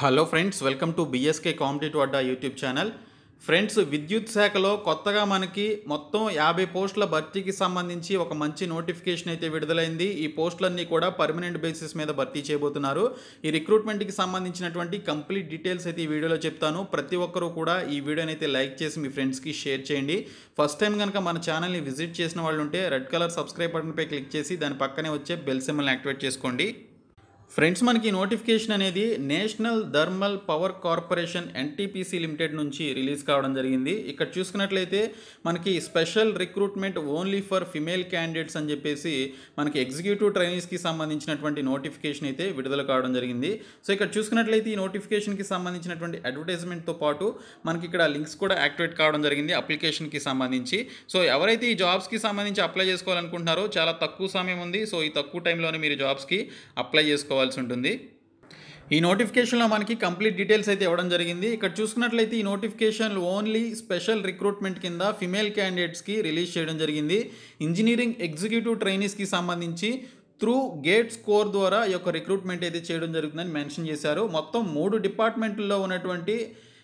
hello friends welcome to BSK competitive Adda YouTube channel friends విద్యుత్ శాఖలో కొత్తగా మనకి మొత్తం యాభై పోస్టుల భర్తీకి సంబంధించి ఒక మంచి నోటిఫికేషన్ అయితే విడుదలైంది ఈ పోస్టులన్నీ కూడా పర్మనెంట్ బేసిస్ మీద భర్తీ చేయబోతున్నారు ఈ రిక్రూట్మెంట్కి సంబంధించినటువంటి కంప్లీట్ డీటెయిల్స్ అయితే ఈ వీడియోలో చెప్తాను ప్రతి ఒక్కరూ కూడా ఈ వీడియోని అయితే లైక్ చేసి మీ ఫ్రెండ్స్కి షేర్ చేయండి ఫస్ట్ టైం కనుక మన ఛానల్ని విజిట్ చేసిన వాళ్ళు ఉంటే రెడ్ కలర్ సబ్స్క్రైబ్ బటన్పై క్లిక్ చేసి దాని పక్కనే వచ్చే బెల్ సిమ్మల్ని యాక్టివేట్ చేసుకోండి ఫ్రెండ్స్ మనకి నోటిఫికేషన్ అనేది national thermal power corporation NTPC limited నుంచి రిలీజ్ కావడం జరిగింది ఇక్కడ చూసుకున్నట్లయితే మనకి special recruitment only for female candidates అని చెప్పేసి మనకి ఎగ్జిక్యూటివ్ ట్రైనింగ్స్కి సంబంధించినటువంటి నోటిఫికేషన్ అయితే విడుదల కావడం జరిగింది సో ఇక్కడ చూసుకున్నట్లయితే ఈ నోటిఫికేషన్కి సంబంధించినటువంటి అడ్వర్టైజ్మెంట్తో పాటు మనకి ఇక్కడ లింక్స్ కూడా యాక్టివేట్ కావడం జరిగింది అప్లికేషన్కి సంబంధించి సో ఎవరైతే ఈ జాబ్స్కి సంబంధించి అప్లై చేసుకోవాలనుకుంటున్నారో చాలా తక్కువ సమయం ఉంది సో ఈ తక్కువ టైంలోనే మీరు జాబ్స్కి అప్లై చేసుకోవాలి చేసుకోవాల్సి ఉంటుంది ఈ నోటిఫికేషన్లో మనకి కంప్లీట్ డీటెయిల్స్ అయితే ఇవ్వడం జరిగింది ఇక్కడ చూసుకున్నట్లయితే ఈ నోటిఫికేషన్లు ఓన్లీ స్పెషల్ రిక్రూట్మెంట్ కింద ఫిమేల్ క్యాండిడేట్స్కి రిలీజ్ చేయడం జరిగింది ఇంజనీరింగ్ ఎగ్జిక్యూటివ్ ట్రైనీస్కి సంబంధించి త్రూ గేట్ స్కోర్ ద్వారా ఈ యొక్క రిక్రూట్మెంట్ అయితే చేయడం జరుగుతుందని మెన్షన్ చేశారు మొత్తం మూడు డిపార్ట్మెంట్లో ఉన్నటువంటి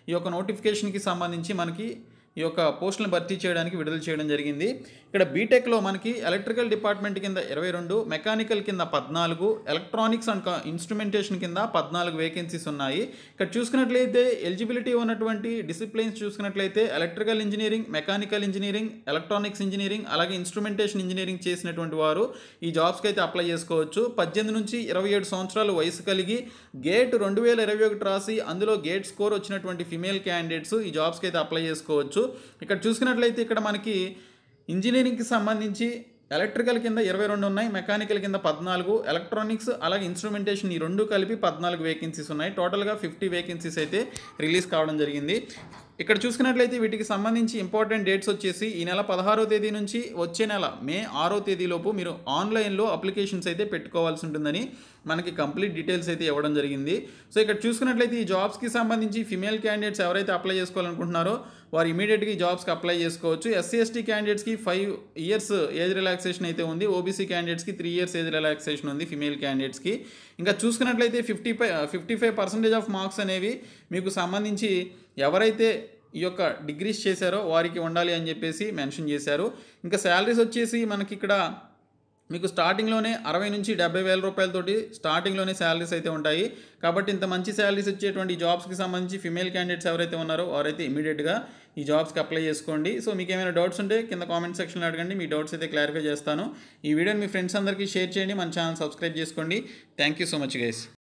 ఈ యొక్క నోటిఫికేషన్కి సంబంధించి మనకి ఈ యొక్క పోస్టులను భర్తీ చేయడానికి విడుదల చేయడం జరిగింది ఇక్కడ బీటెక్లో మనకి ఎలక్ట్రికల్ డిపార్ట్మెంట్ కింద ఇరవై రెండు మెకానికల్ కింద పద్నాలుగు ఎలక్ట్రానిక్స్ అండ్ ఇన్స్ట్రుమెంటేషన్ కింద పద్నాలుగు వేకెన్సీస్ ఉన్నాయి ఇక్కడ చూసుకున్నట్లయితే ఎలిజిబిలిటీ ఉన్నటువంటి డిసిప్లిన్స్ చూసుకున్నట్లయితే electrical engineering mechanical engineering electronics engineering అలాగే ఇన్స్ట్రుమెంటేషన్ ఇంజనీరింగ్ చేసినటువంటి వారు ఈ జాబ్స్కి అయితే అప్లై చేసుకోవచ్చు పద్దెనిమిది నుంచి ఇరవై ఏడు సంవత్సరాలు వయసు కలిగి గేట్ రెండు వేల ఇరవై ఒకటి రాసి అందులో గేట్ స్కోర్ వచ్చినటువంటి ఫిమేల్ క్యాండిడేట్స్ ఈ జాబ్స్కి అయితే అప్లై చేసుకోవచ్చు ఇక్కడ చూసుకున్నట్లయితే ఇక్కడ మనకి ఇంజనీరింగ్కి సంబంధించి ఎలక్ట్రికల్ కింద ఇరవై రెండు ఉన్నాయి మెకానికల్ కింద పద్నాలుగు ఎలక్ట్రానిక్స్ అలాగే ఇన్స్ట్రుమెంటేషన్ ఈ రెండు కలిపి పద్నాలుగు వేకెన్సీస్ ఉన్నాయి టోటల్గా ఫిఫ్టీ వేకెన్సీస్ అయితే రిలీజ్ కావడం జరిగింది ఇక్కడ చూసుకున్నట్లయితే వీటికి సంబంధించి ఇంపార్టెంట్ డేట్స్ వచ్చేసి ఈ నెల పదహారో తేదీ నుంచి వచ్చే నెల మే ఆరో తేదీలోపు మీరు ఆన్లైన్లో అప్లికేషన్స్ అయితే పెట్టుకోవాల్సి ఉంటుందని మనకి కంప్లీట్ డీటెయిల్స్ అయితే ఇవ్వడం జరిగింది సో ఇక్కడ చూసుకున్నట్లయితే ఈ జాబ్స్కి సంబంధించి ఫిమేల్ క్యాండిడేట్స్ ఎవరైతే అప్లై చేసుకోవాలనుకుంటున్నారో వారు ఇమీడియట్గా ఈ జాబ్స్కి అప్లై చేసుకోవచ్చు ఎస్సీ ఎస్టీ క్యాండిడేట్స్కి ఫైవ్ ఇయర్స్ ఏజ్ రిలాక్సేషన్ అయితే ఉంది ఓబీసీ క్యాండిడేట్స్కి త్రీ ఇయర్స్ ఏజ్ రిలాక్సేషన్ ఉంది ఫిమేల్ క్యాండిడేట్స్కి ఇంకా చూసుకున్నట్లయితే fifty five fifty five percentage of marks అనేవి మీకు సంబంధించి ఎవరైతే ఈ యొక్క డిగ్రీస్ చేశారో వారికి ఉండాలి అని చెప్పేసి మెన్షన్ చేశారు ఇంకా శాలరీస్ వచ్చేసి మనకి ఇక్కడ మీకు స్టార్టింగ్లోనే అరవై నుంచి డెబ్బై వేల రూపాయలతోటి స్టార్టింగ్లోనే శాలరీస్ అయితే ఉంటాయి కాబట్టి ఇంత మంచి శాలరీస్ వచ్చేటువంటి జాబ్స్కి సంబంధించి ఫిమేల్ క్యాండిడేట్స్ ఎవరైతే ఉన్నారో వారైతే ఇమీడియట్గా ఈ జాబ్స్కి అప్లై చేసుకోండి సో మీకు ఏమైనా డౌట్స్ ఉంటే కింద కామెంట్ సెక్షన్లో అడగండి మీ డౌట్స్ అయితే క్లారిఫై చేస్తాను ఈ వీడియోని మీ ఫ్రెండ్స్ అందరికీ షేర్ చేయండి మన ఛానల్ సబ్స్క్రైబ్ చేసుకోండి thank you so much guys